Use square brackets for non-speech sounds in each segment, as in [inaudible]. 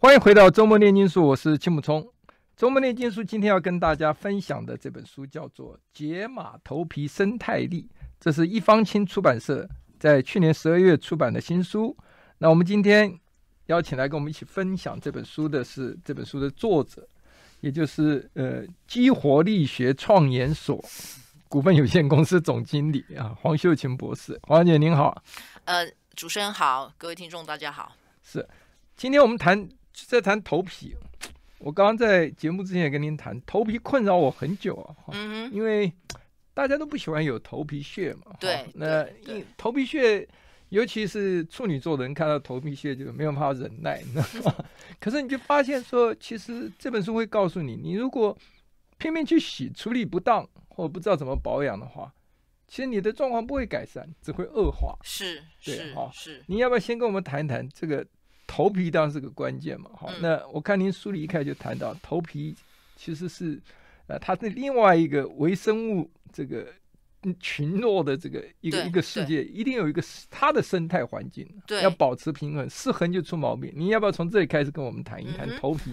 欢迎回到《周末炼金术》，我是青木聪。《周末炼金术》今天要跟大家分享的这本书叫做《解码头皮生态力》，这是一方青出版社在去年十二月出版的新书。那我们今天邀请来跟我们一起分享这本书的是这本书的作者，也就是呃，激活力学创研所股份有限公司总经理啊，黄秀琴博士。黄姐您好，呃，主持人好，各位听众大家好。是，今天我们谈。在谈头皮，我刚刚在节目之前也跟您谈头皮困扰我很久啊，因为大家都不喜欢有头皮屑嘛。对，那头皮屑，尤其是处女座的人看到头皮屑就没有办法忍耐，你知道吗？[laughs] 可是你就发现说，其实这本书会告诉你，你如果拼命去洗，处理不当或不知道怎么保养的话，其实你的状况不会改善，只会恶化。是，对，哈，是。你要不要先跟我们谈一谈这个？头皮当然是个关键嘛，好，那我看您书里一开始就谈到头皮，其实是，呃，它的另外一个微生物这个群落的这个一个一个世界，一定有一个它的生态环境，对，要保持平衡，失衡就出毛病。您要不要从这里开始跟我们谈一谈头皮？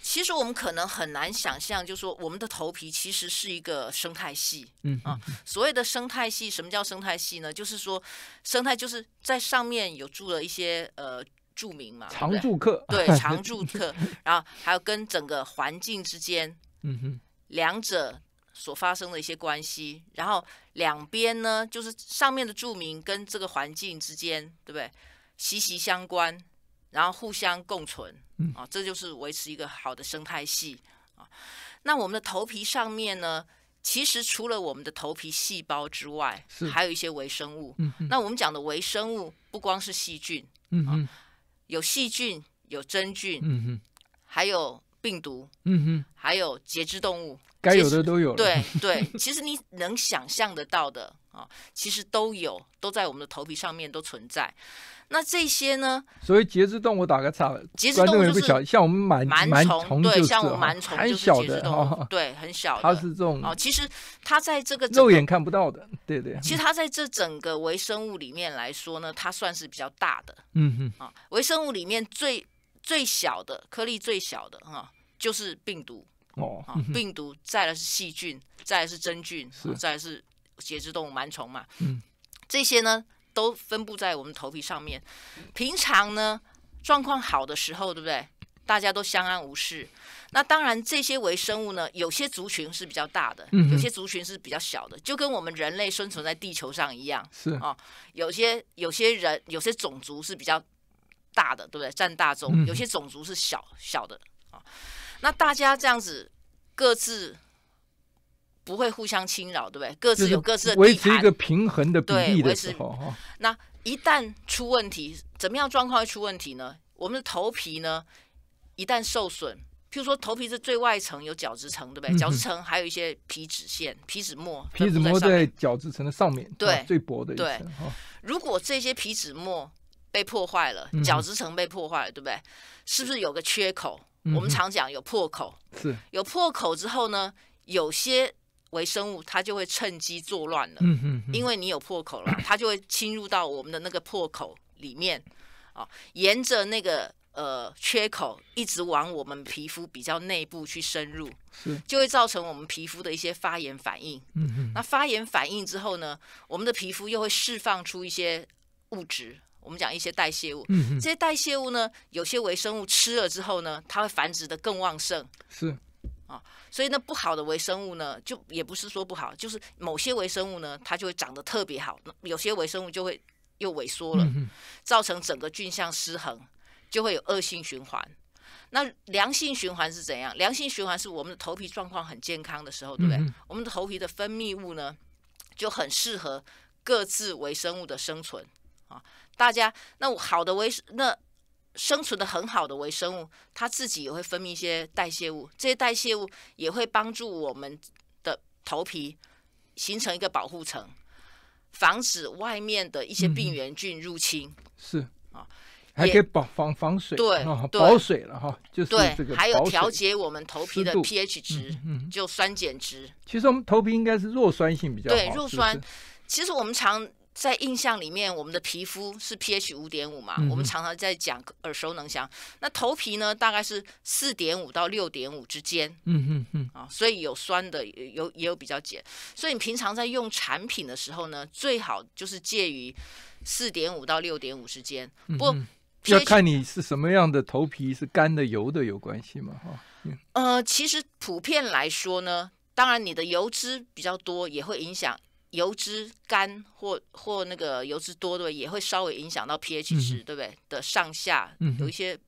其实我们可能很难想象，就说我们的头皮其实是一个生态系，嗯啊，所谓的生态系，什么叫生态系呢？就是说生态就是在上面有住了一些呃。住民嘛，常住客 [laughs] 对常住 [laughs] 客，然后还有跟整个环境之间，嗯哼，两者所发生的一些关系，然后两边呢，就是上面的住民跟这个环境之间，对不对？息息相关，然后互相共存，啊，这就是维持一个好的生态系啊。那我们的头皮上面呢，其实除了我们的头皮细胞之外，还有一些微生物，嗯，那我们讲的微生物不光是细菌，嗯嗯。有细菌、有真菌，嗯哼，还有病毒，嗯哼，还有节肢动物，该有的都有。[laughs] 对对，其实你能想象得到的。啊，其实都有，都在我们的头皮上面都存在。那这些呢？所以节肢动物打个岔，节肢动物就不像我们螨螨虫，对，像螨虫就是节肢动物，对，很小的。它是这种哦，其实它在这个肉眼看不到的，对对。其实它在这整个微生物里面来说呢，它算是比较大的。嗯哼啊，微生物里面最最小的颗粒，最小的哈，就是病毒哦。病毒，再来是细菌，再来是真菌，是，再来是。节肢动物、螨虫嘛，这些呢都分布在我们头皮上面。平常呢，状况好的时候，对不对？大家都相安无事。那当然，这些微生物呢，有些族群是比较大的，有些族群是比较小的，就跟我们人类生存在地球上一样。是啊，有些有些人有些种族是比较大的，对不对？占大众；有些种族是小小的啊。那大家这样子各自。不会互相侵扰，对不对？各自有各自的。维持一个平衡的。对，维持。那一旦出问题，怎么样状况会出问题呢？我们的头皮呢，一旦受损，譬如说头皮是最外层有角质层，对不对？角质层还有一些皮脂腺、皮脂膜。皮脂膜在角质层的上面，对，最薄的。对如果这些皮脂膜被破坏了，角质层被破坏了，对不对？是不是有个缺口？我们常讲有破口，是有破口之后呢，有些。微生物它就会趁机作乱了，因为你有破口了，它就会侵入到我们的那个破口里面，哦，沿着那个呃缺口一直往我们皮肤比较内部去深入，是，就会造成我们皮肤的一些发炎反应。嗯那发炎反应之后呢，我们的皮肤又会释放出一些物质，我们讲一些代谢物。这些代谢物呢，有些微生物吃了之后呢，它会繁殖的更旺盛。是。啊，所以那不好的微生物呢，就也不是说不好，就是某些微生物呢，它就会长得特别好，有些微生物就会又萎缩了，造成整个菌相失衡，就会有恶性循环。那良性循环是怎样？良性循环是我们的头皮状况很健康的时候，对不对？我们的头皮的分泌物呢，就很适合各自微生物的生存。啊，大家那好的微那。生存的很好的微生物，它自己也会分泌一些代谢物，这些代谢物也会帮助我们的头皮形成一个保护层，防止外面的一些病原菌入侵。是啊，还可以保防防水，对保水了哈。就是对，还有调节我们头皮的 pH 值，就酸碱值。其实我们头皮应该是弱酸性比较对弱酸。其实我们常在印象里面，我们的皮肤是 pH 五点五嘛，我们常常在讲耳熟能详。那头皮呢，大概是四点五到六点五之间。嗯嗯嗯。啊，所以有酸的，有也有比较碱。所以你平常在用产品的时候呢，最好就是介于四点五到六点五之间。不，要看你是什么样的头皮，是干的、油的，有关系吗？哈。呃，其实普遍来说呢，当然你的油脂比较多，也会影响。油脂干或或那个油脂多的也会稍微影响到 pH 值，对不对？的上下有一些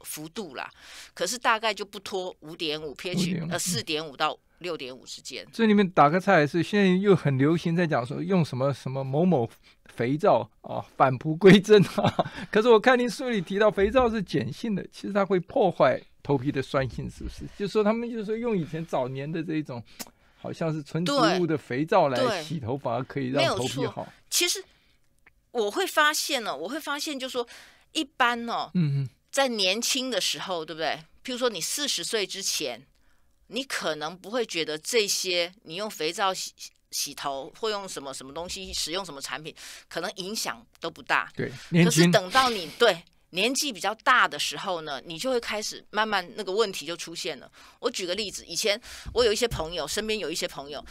幅度啦，可是大概就不脱五点五 pH 呃四点五到六点五之间。这里面打个菜是现在又很流行在讲说用什么什么某某肥皂啊，返璞归真啊。[laughs] 可是我看您书里提到肥皂是碱性的，其实它会破坏头皮的酸性，是不是？就说他们就是说用以前早年的这一种。好像是纯植物的肥皂来洗头发，可以让头皮好。其实我会发现呢，我会发现，就说一般哦，嗯，在年轻的时候，对不对？譬如说你四十岁之前，你可能不会觉得这些，你用肥皂洗洗头，或用什么什么东西，使用什么产品，可能影响都不大。对，可是等到你对。年纪比较大的时候呢，你就会开始慢慢那个问题就出现了。我举个例子，以前我有一些朋友，身边有一些朋友，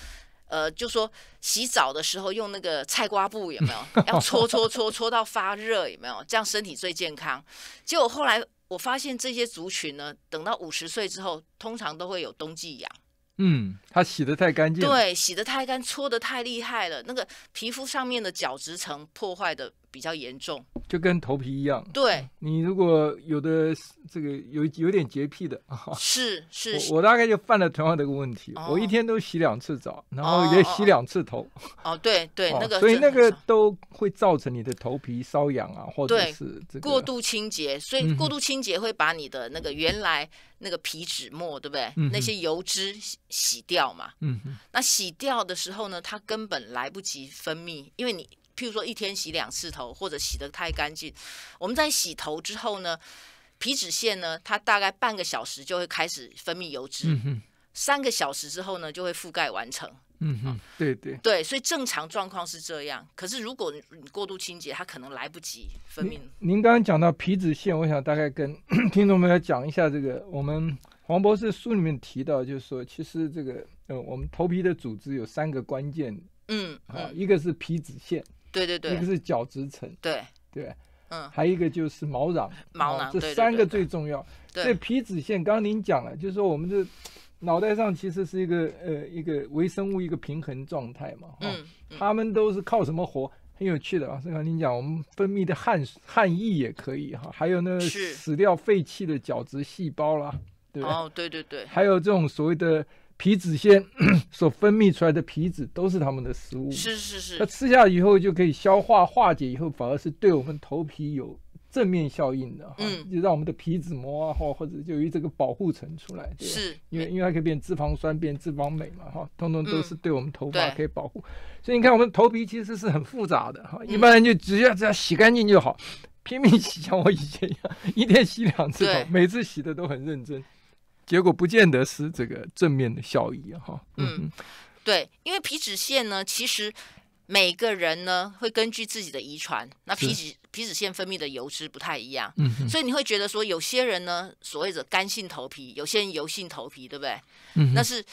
呃，就说洗澡的时候用那个菜瓜布有没有？要搓搓搓搓到发热有没有？这样身体最健康。结果后来我发现这些族群呢，等到五十岁之后，通常都会有冬季痒。嗯，他洗的太干净。对，洗的太干，搓的太厉害了，那个皮肤上面的角质层破坏的。比较严重，就跟头皮一样。对，你如果有的这个有有点洁癖的，[laughs] 是是，我大概就犯了同样的一个问题。我一天都洗两次澡，然后也洗两次头。哦，对对，那个所以那个都会造成你的头皮瘙痒啊，或者是过度清洁。所以过度清洁会把你的那个原来那个皮脂末，对不对？那些油脂洗掉嘛。嗯嗯。那洗掉的时候呢，它根本来不及分泌，因为你。譬如说一天洗两次头，或者洗的太干净，我们在洗头之后呢，皮脂腺呢，它大概半个小时就会开始分泌油脂，三个小时之后呢就会覆盖完成。嗯，对对对，所以正常状况是这样。可是如果你过度清洁，它可能来不及分泌。您刚刚讲到皮脂腺，我想大概跟 [clears throat] 听众们来讲一下这个。我们黄博士书里面提到，就是说其实这个呃，我们头皮的组织有三个关键，嗯，啊，一个是皮脂腺。对对对，一个是角质层，对对，嗯，还有一个就是毛囊，毛囊，这三个最重要。这皮脂腺，刚刚您讲了，就是说我们的脑袋上其实是一个呃一个微生物一个平衡状态嘛。嗯，他们都是靠什么活？很有趣的啊，刚刚您讲，我们分泌的汗汗液也可以哈，还有那个死掉废弃的角质细胞啦，对吧？哦，对对对，还有这种所谓的。皮脂腺 [coughs] 所分泌出来的皮脂都是他们的食物，是是是，吃下以后就可以消化化解，以后反而是对我们头皮有正面效应的，嗯，就让我们的皮脂膜啊，或或者就于这个保护层出来，是，因为因为它可以变脂肪酸，变脂肪酶嘛，哈，通通都是对我们头发可以保护，所以你看我们头皮其实是很复杂的哈，一般人就只要只要洗干净就好，拼命洗像我以前一样，一天洗两次头，每次洗的都很认真。结果不见得是这个正面的效益哈。嗯，对，因为皮脂腺呢，其实每个人呢会根据自己的遗传，那皮脂皮脂腺分泌的油脂不太一样。嗯，所以你会觉得说，有些人呢，所谓的干性头皮，有些人油性头皮，对不对？嗯，那是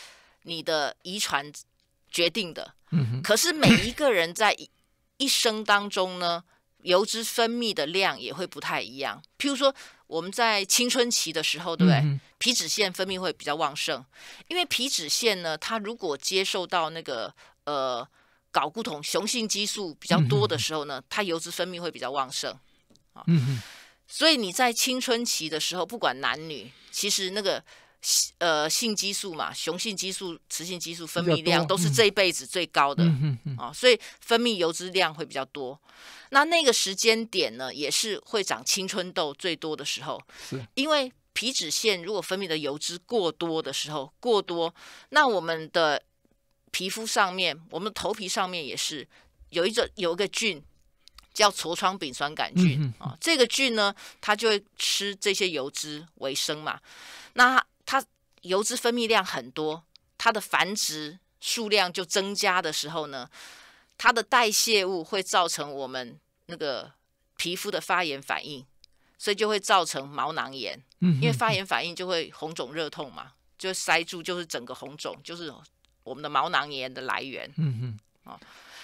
你的遗传决定的。嗯，可是每一个人在一生当中呢，油脂分泌的量也会不太一样。譬如说。我们在青春期的时候，对不对？皮脂腺分泌会比较旺盛，因为皮脂腺呢，它如果接受到那个呃睾固酮雄性激素比较多的时候呢，它油脂分泌会比较旺盛啊。所以你在青春期的时候，不管男女，其实那个。呃，性激素嘛，雄性激素、雌性激素分泌量都是这一辈子最高的啊，所以分泌油脂量会比较多。那那个时间点呢，也是会长青春痘最多的时候。因为皮脂腺如果分泌的油脂过多的时候，过多，那我们的皮肤上面，我们头皮上面也是有一种有一个菌叫痤疮丙酸杆菌啊，这个菌呢，它就会吃这些油脂为生嘛，那。它油脂分泌量很多，它的繁殖数量就增加的时候呢，它的代谢物会造成我们那个皮肤的发炎反应，所以就会造成毛囊炎。嗯，因为发炎反应就会红肿热痛嘛，就塞住就是整个红肿，就是我们的毛囊炎的来源。嗯哼，哦，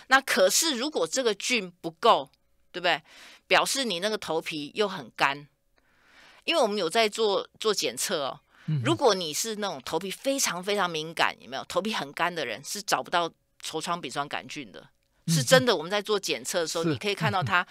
那可是如果这个菌不够，对不对？表示你那个头皮又很干，因为我们有在做做检测哦。如果你是那种头皮非常非常敏感，有没有头皮很干的人是找不到痤疮丙酸杆菌的，是真的。我们在做检测的时候，你可以看到它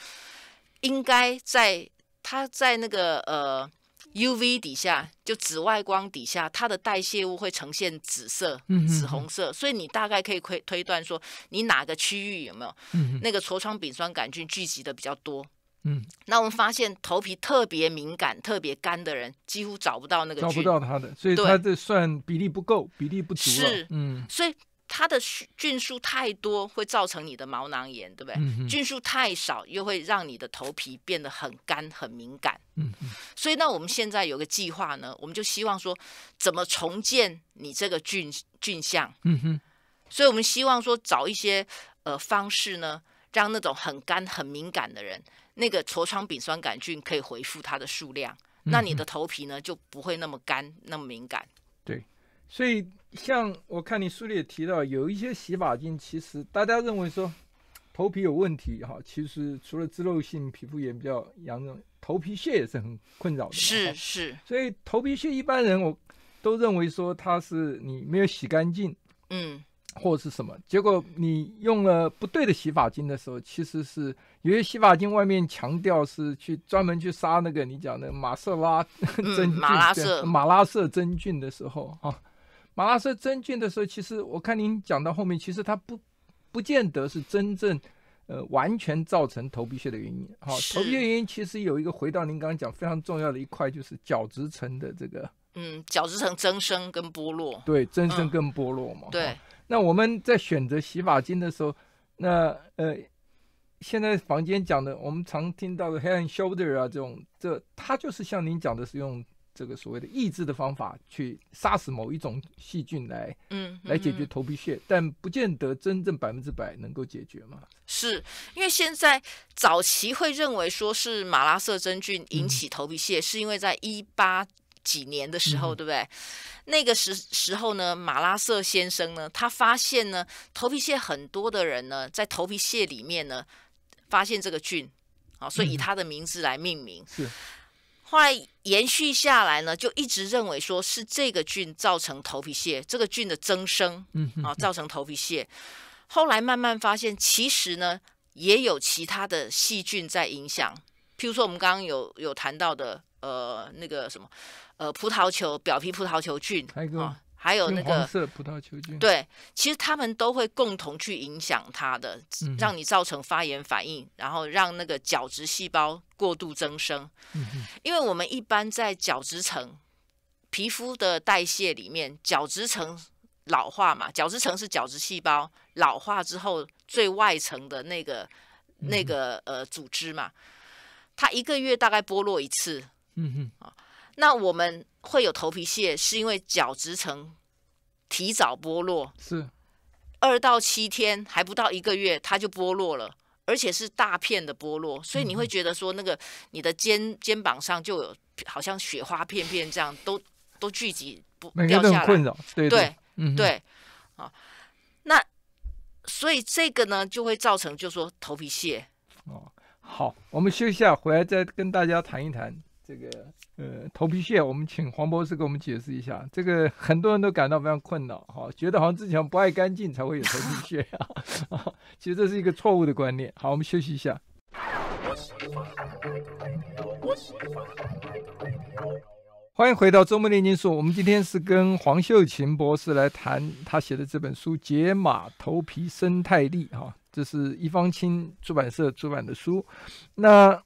应该在它在那个呃 UV 底下，就紫外光底下，它的代谢物会呈现紫色、紫红色，所以你大概可以推推断说你哪个区域有没有那个痤疮丙酸杆菌聚集的比较多。嗯，那我们发现头皮特别敏感、特别干的人，几乎找不到那个找不到它的，所以它这算比例不够，比例不足是嗯，所以它的菌数太多，会造成你的毛囊炎，对不对？菌数太少，又会让你的头皮变得很干、很敏感。嗯嗯，所以那我们现在有个计划呢，我们就希望说怎么重建你这个菌菌相。嗯哼，所以我们希望说找一些呃方式呢，让那种很干、很敏感的人。那个痤疮丙酸杆菌可以回复它的数量，那你的头皮呢就不会那么干、那么敏感。对，所以像我看你书里也提到，有一些洗发精，其实大家认为说头皮有问题哈，其实除了脂漏性皮肤炎比较严重，头皮屑也是很困扰的。是是，所以头皮屑一般人我都认为说它是你没有洗干净。嗯。或者是什么？结果你用了不对的洗发精的时候，其实是有些洗发精外面强调是去专门去杀那个你讲的马瑟拉 [laughs] 真菌，马拉色真菌的时候啊，马拉色真菌的时候，其实我看您讲到后面，其实它不不见得是真正呃完全造成头皮屑的原因。好，头皮屑原因其实有一个回到您刚刚讲非常重要的一块，就是角质层的这个嗯，角质层增生跟剥落，对增生跟剥落嘛，对。那我们在选择洗发精的时候，那呃，现在房间讲的，我们常听到的“黑暗 shoulder” 啊，这种这，它就是像您讲的，是用这个所谓的抑制的方法去杀死某一种细菌来，嗯，来解决头皮屑，但不见得真正百分之百能够解决嘛。是因为现在早期会认为说是马拉色真菌引起头皮屑，是因为在一八。几年的时候，对不对？那个时时候呢，马拉瑟先生呢，他发现呢，头皮屑很多的人呢，在头皮屑里面呢，发现这个菌，啊，所以以他的名字来命名。是。后来延续下来呢，就一直认为说是这个菌造成头皮屑，这个菌的增生，嗯，啊，造成头皮屑。后来慢慢发现，其实呢，也有其他的细菌在影响。譬如说，我们刚刚有有谈到的，呃，那个什么。呃，葡萄球表皮葡萄球菌还有那个黄色葡萄球菌，对，其实他们都会共同去影响它的，让你造成发炎反应，然后让那个角质细胞过度增生。嗯因为我们一般在角质层皮肤的代谢里面，角质层老化嘛，角质层是角质细胞老化之后最外层的那个那个呃组织嘛，它一个月大概剥落一次。嗯嗯啊。那我们会有头皮屑，是因为角质层提早剥落，是二到七天，还不到一个月，它就剥落了，而且是大片的剥落，所以你会觉得说，那个你的肩肩膀上就有好像雪花片片这样，都都聚集不掉下来，困扰，对对对，啊，那所以这个呢，就会造成就说头皮屑。哦，好，我们休息下，回来再跟大家谈一谈。这个呃头皮屑，我们请黄博士给我们解释一下。这个很多人都感到非常困扰，哈，觉得好像之前不爱干净才会有头皮屑呀。[laughs] 其实这是一个错误的观念。好，我们休息一下。欢迎回到周末炼金术。我们今天是跟黄秀琴博士来谈他写的这本书《解码头皮生态力》哈，这是一方清出版社出版的书。那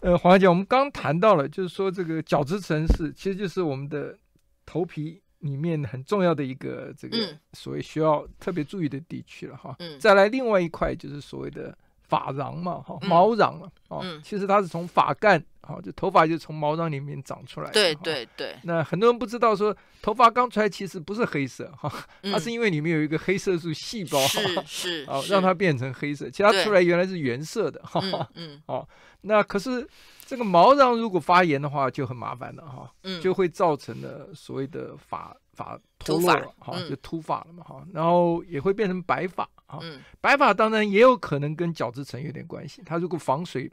呃，黄小姐，我们刚谈到了，就是说这个角质层是，其实就是我们的头皮里面很重要的一个这个，所谓需要特别注意的地区了哈。再来另外一块就是所谓的。发囊嘛，哈毛囊了，啊，其实它是从发干，哦，就头发就从毛囊里面长出来，对对对。那很多人不知道说，头发刚出来其实不是黑色，哈，[laughs] 它是因为里面有一个黑色素细胞，是 [laughs] 是，让它变成黑色。其他出来原来是原色的，哈，嗯，[laughs] 哦，那可是这个毛囊如果发炎的话就很麻烦了，哈，就会造成了所谓的发发脱落，哈，就秃发了嘛，哈，然后也会变成白发。啊，嗯，白发当然也有可能跟角质层有点关系。它如果防水，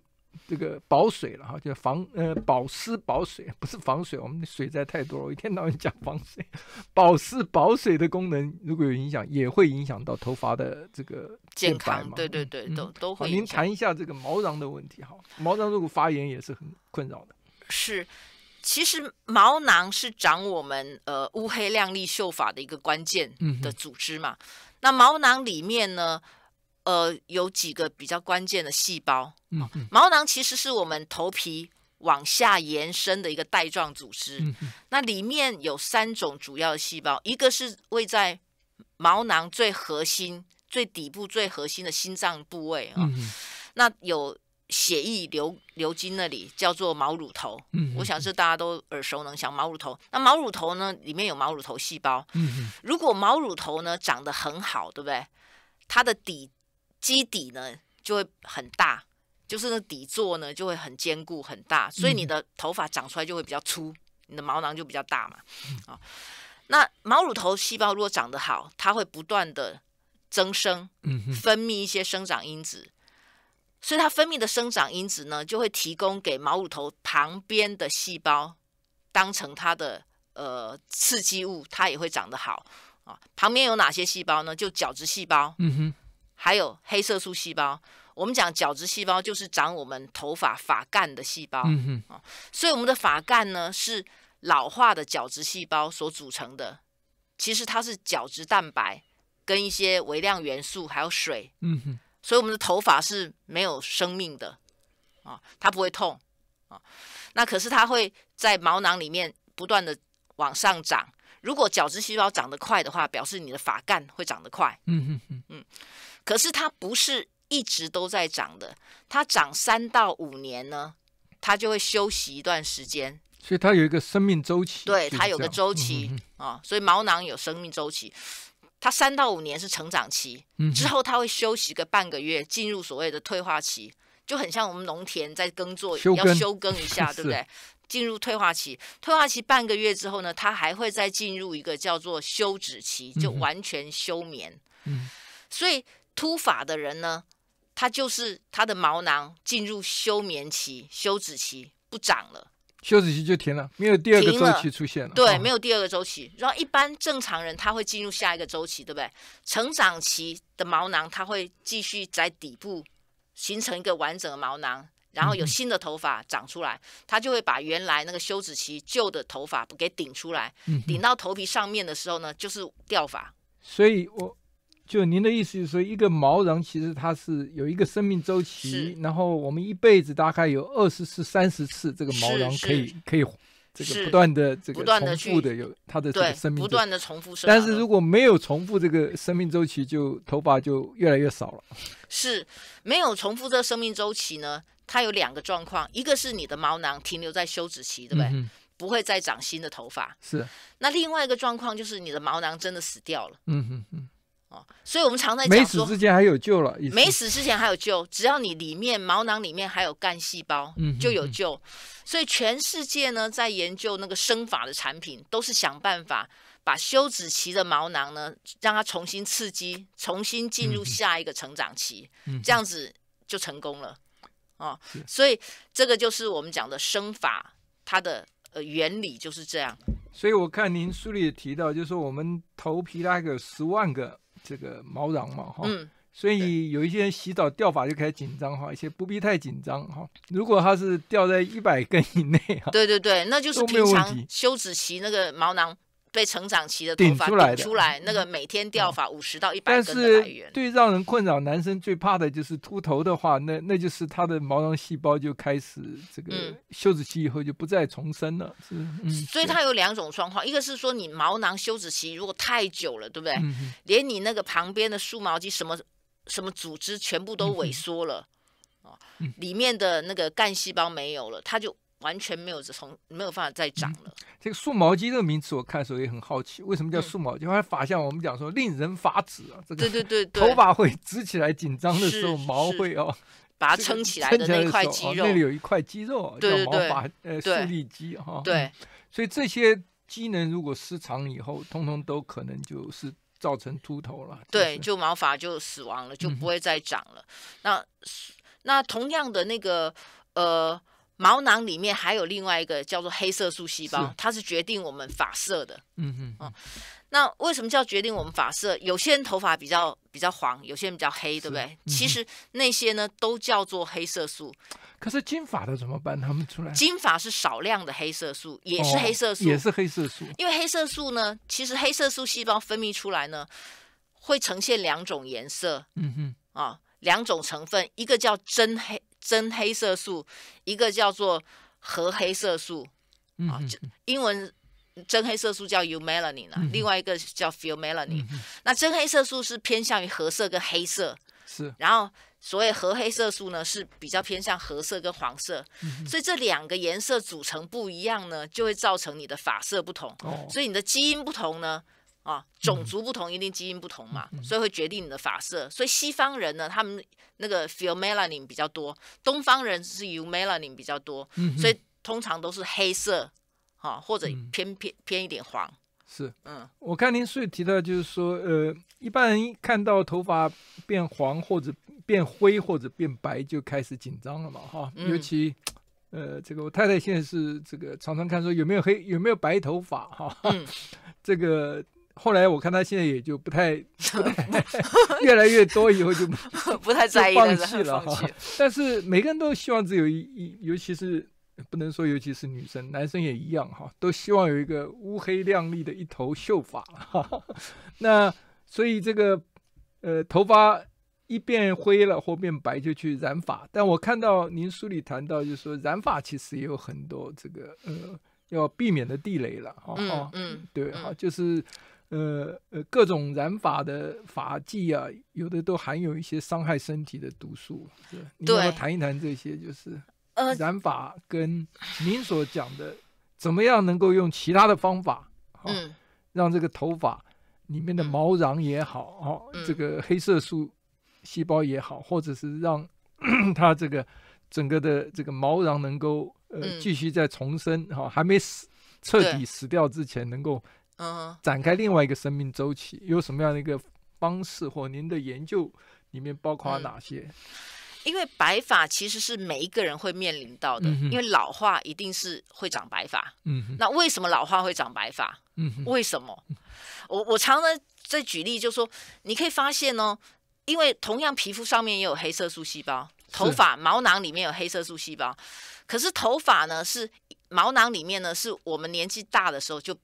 这个保水了哈，就防呃保湿保水，不是防水。我们的水在太多了，我一天到晚讲防水，保湿保水的功能，如果有影响，也会影响到头发的这个健康。对对对，都都。会。您谈一下这个毛囊的问题，哈，毛囊如果发炎也是很困扰的。是，其实毛囊是长我们呃乌黑亮丽秀发的一个关键的组织嘛。那毛囊里面呢，呃，有几个比较关键的细胞。嗯，毛囊其实是我们头皮往下延伸的一个带状组织。嗯那里面有三种主要的细胞，一个是位在毛囊最核心、最底部、最核心的心脏部位啊。嗯，那有。血液流流经那里叫做毛乳头，我想是大家都耳熟能详。毛乳头，那毛乳头呢，里面有毛乳头细胞。如果毛乳头呢长得很好，对不对？它的底基底呢就会很大，就是那底座呢就会很坚固、很大，所以你的头发长出来就会比较粗，你的毛囊就比较大嘛。啊，那毛乳头细胞如果长得好，它会不断的增生，分泌一些生长因子。所以它分泌的生长因子呢，就会提供给毛乳头旁边的细胞，当成它的呃刺激物，它也会长得好啊。旁边有哪些细胞呢？就角质细胞，还有黑色素细胞。我们讲角质细胞就是长我们头发发干的细胞啊。所以我们的发干呢是老化的角质细胞所组成的，其实它是角质蛋白跟一些微量元素还有水。所以我们的头发是没有生命的，啊，它不会痛，啊，那可是它会在毛囊里面不断的往上长。如果角质细胞长得快的话，表示你的发干会长得快。嗯嗯嗯嗯。可是它不是一直都在长的，它长三到五年呢，它就会休息一段时间。所以它有一个生命周期。对，它有个周期啊，所以毛囊有生命周期。它三到五年是成长期，之后它会休息个半个月，进入所谓的退化期，就很像我们农田在耕作要休耕一下，[laughs] 对不对？进入退化期，退化期半个月之后呢，它还会再进入一个叫做休止期，就完全休眠。所以秃发的人呢，他就是他的毛囊进入休眠期、休止期，不长了。休止期就停了，没有第二个周期出现了。对，没有第二个周期。然后一般正常人他会进入下一个周期，对不对？成长期的毛囊，它会继续在底部形成一个完整的毛囊，然后有新的头发长出来，它就会把原来那个休止期旧的头发给顶出来。顶到头皮上面的时候呢，就是掉发。所以我。就您的意思就是说，一个毛囊其实它是有一个生命周期，然后我们一辈子大概有二十次、三十次，这个毛囊可以可以这个不断的这个重复的有它的这个生命，不断的重复生但是如果没有重复这个生命周期，就头发就越来越少了。是没有重复这生命周期呢？它有两个状况，一个是你的毛囊停留在休止期，对不对？不会再长新的头发。是。那另外一个状况就是你的毛囊真的死掉了。嗯嗯嗯。哦，所以我们常在讲说，没死之前还有救了，没死之前还有救，只要你里面毛囊里面还有干细胞，就有救。所以全世界呢，在研究那个生法的产品，都是想办法把休止期的毛囊呢，让它重新刺激，重新进入下一个成长期，这样子就成功了。哦，所以这个就是我们讲的生法，它的呃原理就是这样。所以我看您书里也提到，就说我们头皮大概有十万个。这个毛囊嘛，哈，所以有一些人洗澡掉发就开始紧张，哈，一些不必太紧张，哈。如果他是掉在一百根以内，对对对，那就是平常休止期那个毛囊。被成长期的头发顶出来，那个每天掉发五十到一百根来源。对，让人困扰，男生最怕的就是秃头的话，那那就是他的毛囊细胞就开始这个休止期以后就不再重生了。是，所以它有两种状况，一个是说你毛囊休止期如果太久了，对不对？连你那个旁边的竖毛肌什么什么组织全部都萎缩了里面的那个干细胞没有了，它就完全没有从没有办法再长了。这个竖毛肌这个名词，我看时候也很好奇，为什么叫竖毛肌？它法像我们讲说令人发指啊，这个 [laughs] 头发会直起来、紧张的时候，毛会哦，把它撑起来的那块肌肉，那里有一块肌肉叫毛发呃竖立肌哈。对，所以这些机能如果失常以后，通通都可能就是造成秃头了。对，就毛发就死亡了，就不会再长了。那那同样的那个呃。毛囊里面还有另外一个叫做黑色素细胞，它是决定我们发色的。嗯哼，啊，那为什么叫决定我们发色？有些人头发比较比较黄，有些人比较黑，对不对？其实那些呢都叫做黑色素。可是金发的怎么办？他们出来金发是少量的黑色素，也是黑色素，也是黑色素。因为黑色素呢，其实黑色素细胞分泌出来呢，会呈现两种颜色。嗯哼，啊，两种成分，一个叫真黑。真黑色素一个叫做核黑色素啊，就英文真黑色素叫 u m e l a n i n 啊，另外一个叫 f u e o m e l a n i n 那真黑色素是偏向于褐色跟黑色，是。然后所谓核黑色素呢是比较偏向褐色跟黄色，所以这两个颜色组成不一样呢，就会造成你的发色不同。所以你的基因不同呢。啊，种族不同一定基因不同嘛，所以会决定你的发色。所以西方人呢，他们那个 f e e l m e l a n i n 比较多，东方人是 u melanin 比较多，所以通常都是黑色，啊，或者偏偏偏一点黄。是，嗯，我看您所提到就是说，呃，一般人看到头发变黄或者变灰或者变白就开始紧张了嘛，哈，尤其，呃，这个我太太现在是这个常常看说有没有黑有没有白头发，哈，[laughs] 这个。后来我看他现在也就不太，[laughs] 越来越多以后就 [laughs] 不太在意了，放弃了。但是每个人都希望只有一一，尤其是不能说尤其是女生，男生也一样哈，都希望有一个乌黑亮丽的一头秀发。[laughs] 那所以这个呃头发一变灰了或变白就去染发，但我看到您书里谈到，就是说染发其实也有很多这个呃要避免的地雷了哦，嗯嗯，对啊，就是。呃呃，各种染发的发剂啊，有的都含有一些伤害身体的毒素。对，你要谈一谈这些，就是染发跟您所讲的，怎么样能够用其他的方法，嗯，让这个头发里面的毛囊也好，哈，这个黑色素细胞也好，或者是让 [coughs] 它这个整个的这个毛囊能够呃继续再重生，哈，还没死彻底死掉之前能够。嗯，展开另外一个生命周期，有什么样的一个方式？或您的研究里面包括哪些？因为白发其实是每一个人会面临到的，因为老化一定是会长白发。嗯，那为什么老化会长白发？嗯，为什么？我我常常在举例，就说你可以发现哦，因为同样皮肤上面也有黑色素细胞，头发毛囊里面有黑色素细胞，可是头发呢是毛囊里面呢是我们年纪大的时候就。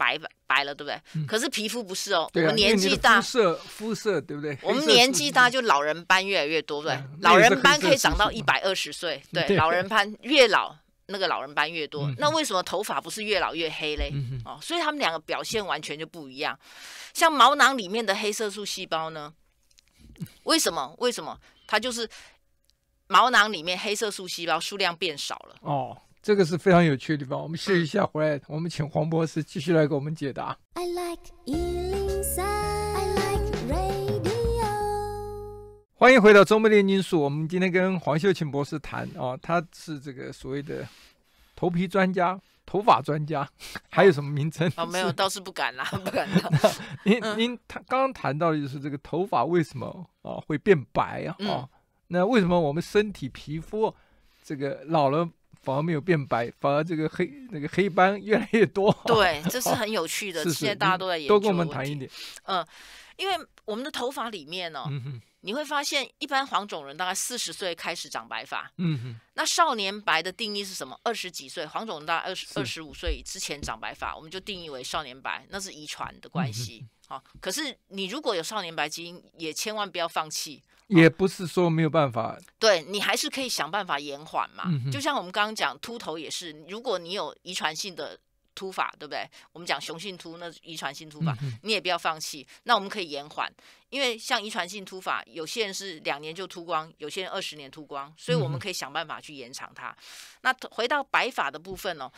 白白了，对不对？可是皮肤不是哦，我们年纪大肤色肤色对不对？我们年纪大就老人斑越来越多，对不对？老人斑可以长到一百二十岁，对，老人斑越老那个老人斑越多。那为什么头发不是越老越黑嘞？哦，所以他们两个表现完全就不一样。像毛囊里面的黑色素细胞呢，为什么？为什么？它就是毛囊里面黑色素细胞数量变少了哦。这个是非常有趣的地方。我们休息一下回来，我们请黄博士继续来给我们解答。欢迎回到周末炼金术。我们今天跟黄秀琴博士谈啊，他是这个所谓的头皮专家、头发专家，[laughs] 还有什么名称啊？[laughs] 没有，倒是不敢啦，[laughs] 不敢。您您他刚刚谈到的就是这个头发为什么啊会变白啊？那为什么我们身体皮肤这个老了？反而没有变白，反而这个黑那个黑斑越来越多。对，这是 [laughs] 很有趣的，现在大家都在研究。多跟我们谈一点。嗯，因为我们的头发里面呢，你会发现一般黄种人大概四十岁开始长白发。嗯那少年白的定义是什么？二十几岁黄种人大概二十二十五岁之前长白发，我们就定义为少年白，那是遗传的关系。好，可是你如果有少年白基因，也千万不要放弃。也不是说没有办法，对你还是可以想办法延缓嘛。就像我们刚刚讲秃头也是，如果你有遗传性的秃发，对不对？我们讲雄性秃，那遗传性秃发，你也不要放弃。那我们可以延缓，因为像遗传性秃发，有些人是两年就秃光，有些人二十年秃光，所以我们可以想办法去延长它。那回到白发的部分哦，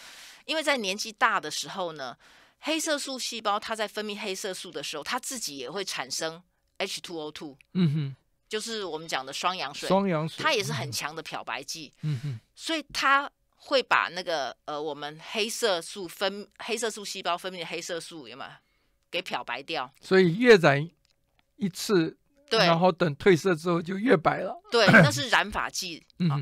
因为在年纪大的时候呢，黑色素细胞它在分泌黑色素的时候，它自己也会产生 H2O2。嗯哼。就是我们讲的双氧水，双氧水它也是很强的漂白剂，嗯哼，所以它会把那个呃我们黑色素分黑色素细胞分泌的黑色素有吗？给漂白掉，所以越染一次，对，然后等褪色之后就越白了，对，那是染发剂 [clears throat] 啊。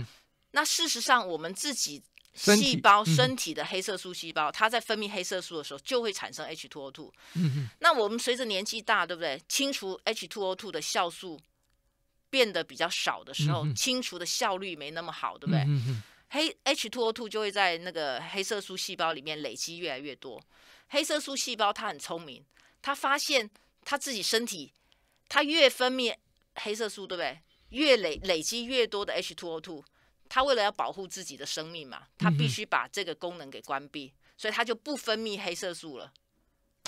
那事实上，我们自己细胞身体的黑色素细胞，它在分泌黑色素的时候就会产生 H2O2，嗯哼，那我们随着年纪大，对不对？清除 H2O2 的酵素。变得比较少的时候，清除的效率没那么好，对不对？黑 h t w o O two 就会在那个黑色素细胞里面累积越来越多。黑色素细胞它很聪明，它发现它自己身体，它越分泌黑色素，对不对？越累累积越多的 h t w o O two，它为了要保护自己的生命嘛，它必须把这个功能给关闭，所以它就不分泌黑色素了。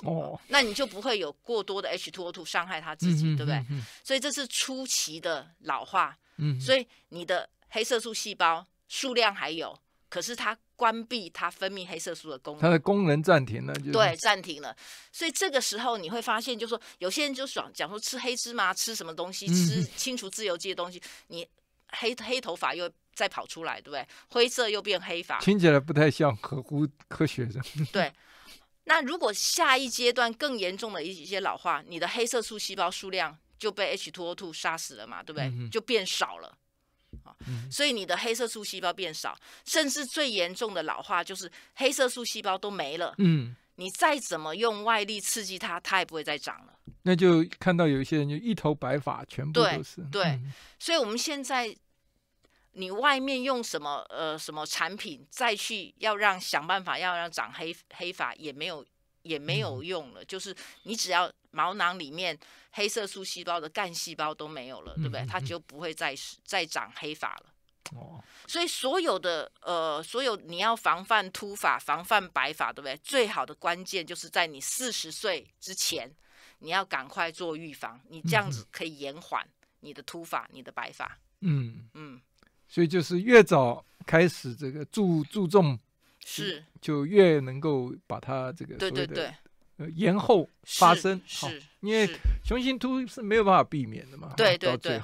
哦，那你就不会有过多的 H2O2 伤害他自己，对不对？所以这是初期的老化，所以你的黑色素细胞数量还有，可是它关闭它分泌黑色素的功能，它的功能暂停了，就对，暂停了。所以这个时候你会发现，就说有些人就爽讲说吃黑芝麻，吃什么东西，吃清除自由基的东西，你黑黑头发又再跑出来，对不对？灰色又变黑发，听起来不太像合乎科学的，[laughs] 对。那如果下一阶段更严重的一些老化，你的黑色素细胞数量就被 H2O2 杀死了嘛？对不对？就变少了，所以你的黑色素细胞变少，甚至最严重的老化就是黑色素细胞都没了。嗯，你再怎么用外力刺激它，它也不会再长了。那就看到有一些人就一头白发，全部都是对，所以我们现在。你外面用什么呃什么产品再去要让想办法要让长黑黑发也没有也没有用了，就是你只要毛囊里面黑色素细胞的干细胞都没有了，对不对？它就不会再再长黑发了。哦，所以所有的呃所有你要防范秃发、防范白发，对不对？最好的关键就是在你四十岁之前，你要赶快做预防。你这样子可以延缓你的秃发、你的白发。嗯嗯。所以就是越早开始这个注注重，是就越能够把它这个对对对，呃延后发生，是因为雄性秃是没有办法避免的嘛，对对对，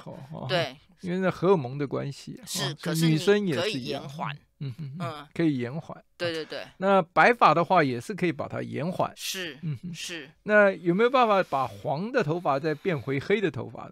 对，因为那荷尔蒙的关系，是，可是女生也可以延缓，嗯嗯，可以延缓，对对对，那白发的话也是可以把它延缓，是，嗯是，那有没有办法把黄的头发再变回黑的头发呢？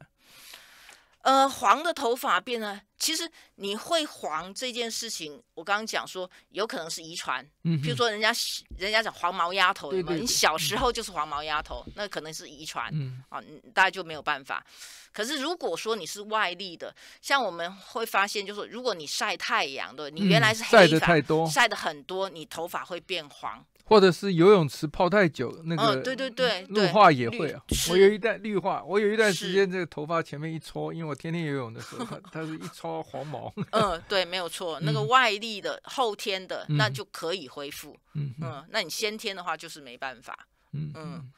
呃，黄的头发变得，其实你会黄这件事情，我刚刚讲说，有可能是遗传。嗯，譬如说人家人家讲黄毛丫头，对你小时候就是黄毛丫头，那可能是遗传。嗯，啊，大家就没有办法。可是如果说你是外力的，像我们会发现，就是如果你晒太阳，对，你原来是黑的，晒太多，晒的很多，你头发会变黄。或者是游泳池泡太久，那个，对对对，绿化也会啊。我有一段绿化，我有一段时间这个头发前面一撮，因为我天天游泳的时候，它是一撮 [laughs] 黄毛。嗯，对，没有错，[laughs] 那个外力的后天的，那就可以恢复。嗯嗯，那你先天的话就是没办法。嗯嗯，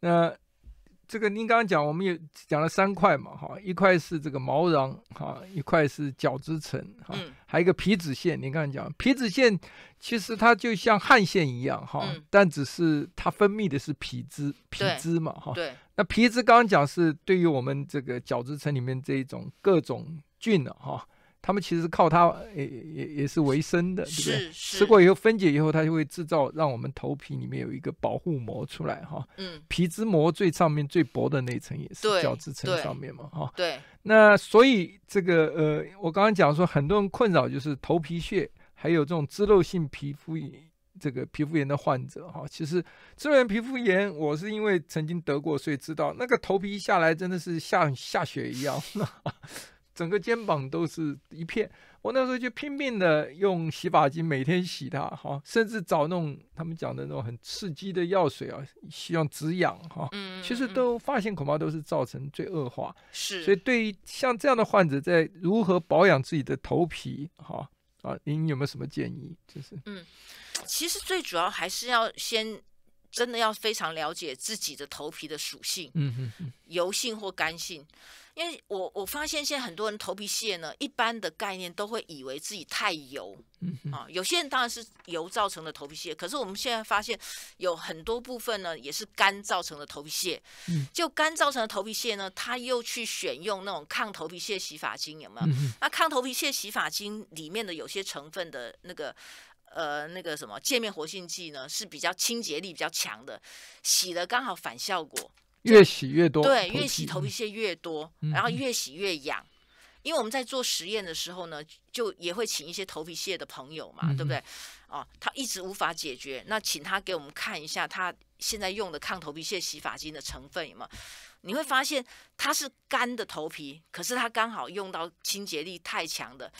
那。这个您刚刚讲，我们也讲了三块嘛，哈，一块是这个毛囊，哈，一块是角质层，哈，还有一个皮脂腺。您刚刚讲，皮脂腺其实它就像汗腺一样，哈，但只是它分泌的是皮脂，皮脂嘛，哈。对。那皮脂刚刚讲是对于我们这个角质层里面这一种各种菌的哈。他们其实靠它也也也是维生的，对不对？吃过以后分解以后，它就会制造让我们头皮里面有一个保护膜出来哈。嗯，皮脂膜最上面最薄的那一层也是角质层上面嘛哈。对，那所以这个呃，我刚刚讲说，很多人困扰就是头皮屑，还有这种脂漏性皮肤这个皮肤炎的患者哈。其实脂漏性皮肤炎，我是因为曾经得过，所以知道那个头皮下来真的是下下雪一样。[laughs] 整个肩膀都是一片，我那时候就拼命的用洗发精每天洗它，哈，甚至找那种他们讲的那种很刺激的药水啊，希望止痒，哈，嗯，其实都发现恐怕都是造成最恶化，是，所以对于像这样的患者，在如何保养自己的头皮，哈，啊，您有没有什么建议？就是，嗯，其实最主要还是要先。真的要非常了解自己的头皮的属性，嗯哼，油性或干性。因为我我发现现在很多人头皮屑呢，一般的概念都会以为自己太油，啊，有些人当然是油造成的头皮屑，可是我们现在发现有很多部分呢，也是干造成的头皮屑。就干造成的头皮屑呢，他又去选用那种抗头皮屑洗发精，有没有？那抗头皮屑洗发精里面的有些成分的那个。呃，那个什么界面活性剂呢，是比较清洁力比较强的，洗了刚好反效果，越洗越多，对，越洗头皮屑越多，然后越洗越痒。因为我们在做实验的时候呢，就也会请一些头皮屑的朋友嘛，对不对？哦，他一直无法解决，那请他给我们看一下他现在用的抗头皮屑洗发精的成分有没有？你会发现它是干的头皮，可是他刚好用到清洁力太强的。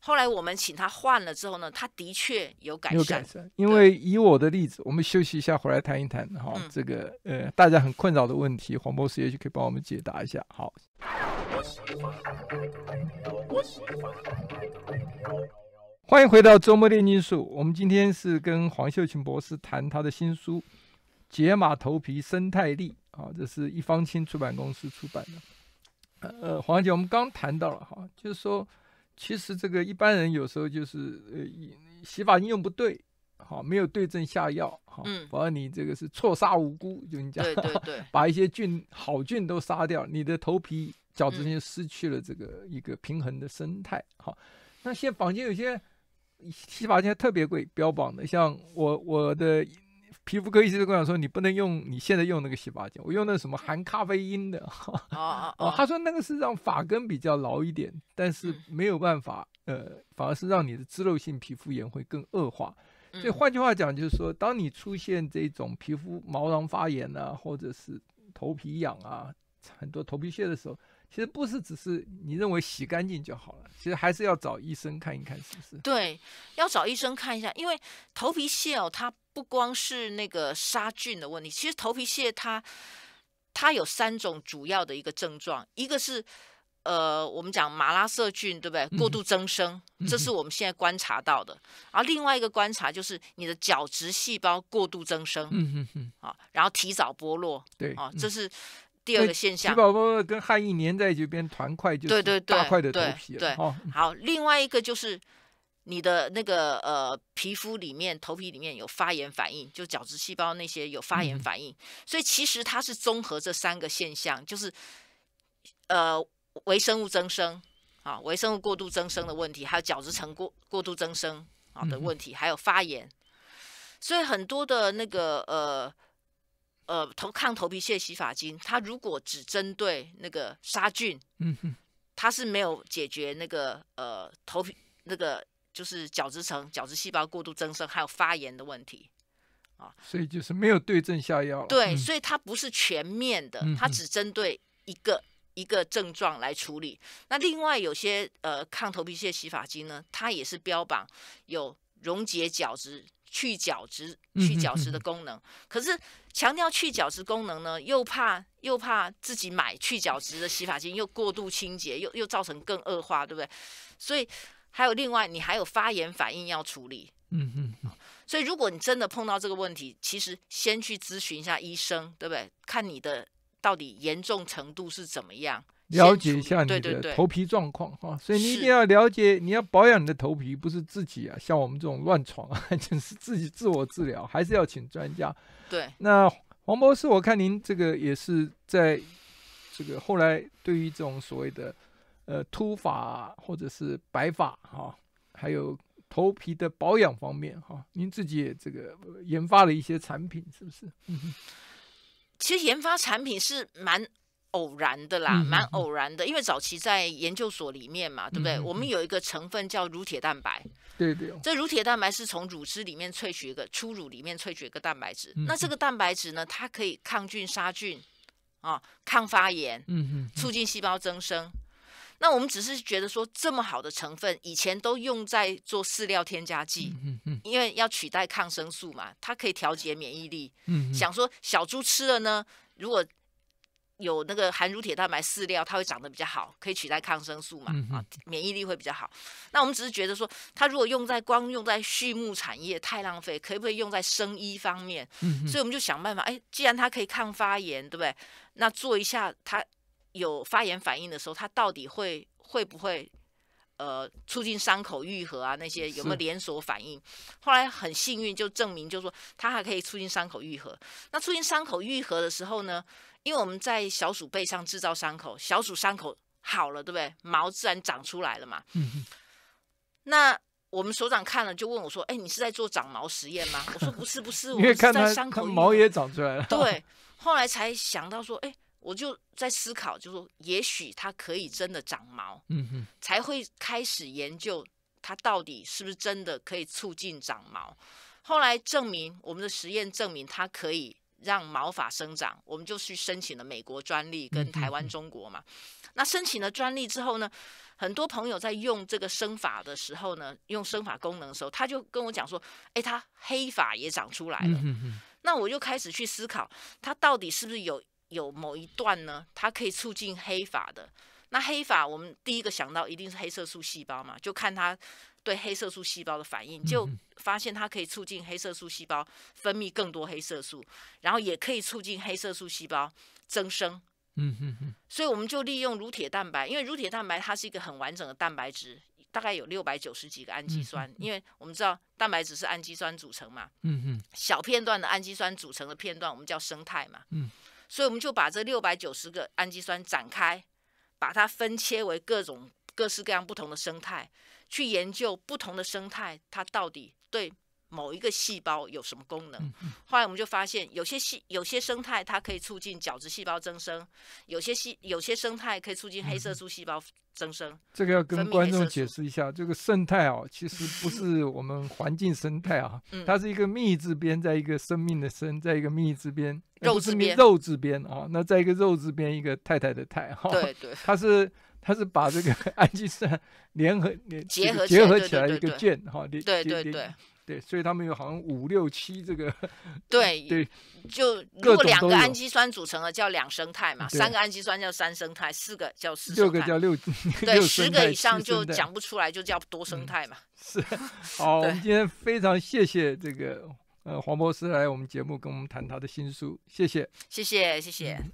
后来我们请他换了之后呢，他的确有改善。有改善。因为以我的例子，我们休息一下，回来谈一谈哈，这个呃大家很困扰的问题，黄博士也许可以帮我们解答一下。好。欢迎回到周末炼金术。我们今天是跟黄秀琴博士谈他的新书《解码头皮生态力》啊，这是一方青出版公司出版的。呃，黄姐，我们刚谈到了哈，就是说。其实这个一般人有时候就是呃洗发精用不对，好没有对症下药哈，反而你这个是错杀无辜，就你讲，[laughs] 把一些菌好菌都杀掉，你的头皮角质层失去了这个一个平衡的生态哈。那在坊间有些洗发还特别贵，标榜的，像我我的。皮肤科医生跟我讲说，你不能用你现在用那个洗发精，我用那什么含咖啡因的。[laughs] 哦哦哦，他说那个是让发根比较牢一点，但是没有办法，呃，反而是让你的脂漏性皮肤炎会更恶化。所以换句话讲，就是说，当你出现这种皮肤毛囊发炎啊，或者是头皮痒啊，很多头皮屑的时候。其实不是，只是你认为洗干净就好了。其实还是要找医生看一看，是不是？对，要找医生看一下，因为头皮屑哦，它不光是那个杀菌的问题。其实头皮屑它，它有三种主要的一个症状，一个是呃，我们讲马拉色菌，对不对？过度增生，这是我们现在观察到的。然后另外一个观察就是你的角质细胞过度增生，嗯嗯嗯，啊，然后提早剥落，对，啊，这是。第二个现象，皮宝宝跟汗液黏在一起变团块，就是大块的头皮了。好，另外一个就是你的那个呃，皮肤里面头皮里面有发炎反应，就角质细胞那些有发炎反应，所以其实它是综合这三个现象，就是呃，微生物增生啊，微生物过度增生的问题，还有角质层过过度增生啊的问题，还有发炎，所以很多的那个呃。呃，头抗头皮屑洗发精，它如果只针对那个杀菌，它是没有解决那个呃头皮那个就是角质层、角质细胞过度增生还有发炎的问题啊，所以就是没有对症下药。对，所以它不是全面的，它只针对一个一个症状来处理。那另外有些呃抗头皮屑洗发精呢，它也是标榜有溶解角质。去角质、去角质的功能，可是强调去角质功能呢，又怕又怕自己买去角质的洗发精又过度清洁，又又造成更恶化，对不对？所以还有另外，你还有发炎反应要处理。嗯嗯，所以如果你真的碰到这个问题，其实先去咨询一下医生，对不对？看你的到底严重程度是怎么样。了解一下你的头皮状况哈，所以你一定要了解，你要保养你的头皮，不是自己啊，像我们这种乱闯啊，[laughs] 就是自己自我治疗，还是要请专家。对，那黄博士，我看您这个也是在这个后来对于这种所谓的呃秃发或者是白发哈，还有头皮的保养方面哈，您自己也这个研发了一些产品，是不是？其实研发产品是蛮。偶然的啦，蛮偶然的，因为早期在研究所里面嘛，对不对？我们有一个成分叫乳铁蛋白，对对。这乳铁蛋白是从乳汁里面萃取一个初乳里面萃取一个蛋白质，那这个蛋白质呢，它可以抗菌杀菌，啊，抗发炎，嗯嗯，促进细胞增生。那我们只是觉得说，这么好的成分，以前都用在做饲料添加剂，嗯嗯，因为要取代抗生素嘛，它可以调节免疫力，嗯，想说小猪吃了呢，如果有那个含乳铁蛋白饲料，它会长得比较好，可以取代抗生素嘛？啊，免疫力会比较好。那我们只是觉得说，它如果用在光用在畜牧产业太浪费，可不可以用在生医方面？嗯，所以我们就想办法，哎，既然它可以抗发炎，对不对？那做一下它有发炎反应的时候，它到底会会不会呃促进伤口愈合啊？那些有没有连锁反应？后来很幸运就证明，就是说它还可以促进伤口愈合。那促进伤口愈合的时候呢？因为我们在小鼠背上制造伤口，小鼠伤口好了，对不对？毛自然长出来了嘛。嗯那我们所长看了就问我说：“哎，你是在做长毛实验吗？”我说：“不是，不是，[laughs] 我是在伤口毛也长出来了。”对。后来才想到说：“哎，我就在思考，就说也许它可以真的长毛。”嗯哼。才会开始研究它到底是不是真的可以促进长毛。后来证明我们的实验证明它可以。让毛发生长，我们就去申请了美国专利跟台湾中国嘛。那申请了专利之后呢，很多朋友在用这个生发的时候呢，用生发功能的时候，他就跟我讲说，哎，他黑发也长出来了。那我就开始去思考，他到底是不是有有某一段呢？它可以促进黑发的。那黑发我们第一个想到一定是黑色素细胞嘛，就看它。对黑色素细胞的反应，就发现它可以促进黑色素细胞分泌更多黑色素，然后也可以促进黑色素细胞增生。嗯所以我们就利用乳铁蛋白，因为乳铁蛋白它是一个很完整的蛋白质，大概有六百九十几个氨基酸。因为我们知道蛋白质是氨基酸组成嘛。嗯小片段的氨基酸组成的片段，我们叫生态嘛。嗯。所以我们就把这六百九十个氨基酸展开，把它分切为各种各式各样不同的生态。去研究不同的生态，它到底对某一个细胞有什么功能？后来我们就发现，有些细、有些生态它可以促进角质细胞增生，有些细、有些生态可以促进黑色素细胞增生。这个要跟观众解释一下，这个生态哦，其实 [laughs] 不是我们环境生态啊，它是一个“密字边，在一个“生命”的“生”在一个“密字边，肉字边，肉字边啊，那在一个肉字边一个太太的“太”哈，对对，它是。它是把这个氨基酸联合联结合起来一个键哈，对对对对，所以他们有好像五六七这个对对，就如果两个氨基酸组成的叫两生态嘛，三个氨基酸叫三生态，四个叫四，六个叫六，[laughs] 对，十个以上就讲不出来，就叫多生态嘛。是，好，[laughs] 我们今天非常谢谢这个呃黄博士来我们节目跟我们谈他的新书，谢谢谢谢谢谢。